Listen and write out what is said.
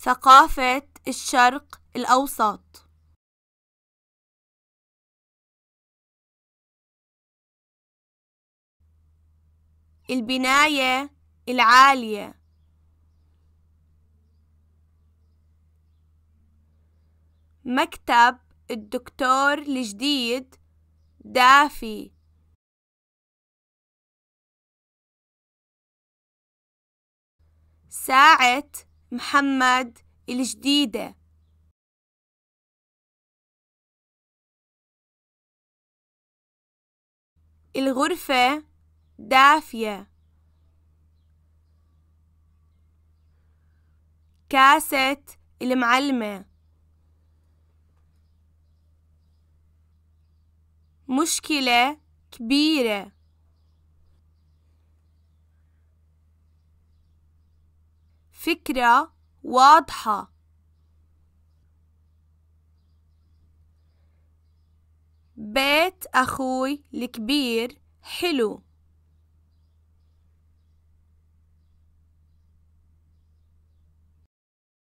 ثقافة الشرق الأوسط البناية العالية مكتب الدكتور الجديد دافي ساعة محمد الجديدة الغرفة دافية كاسة المعلمة مشكلة كبيرة فكرة واضحة بيت أخوي الكبير حلو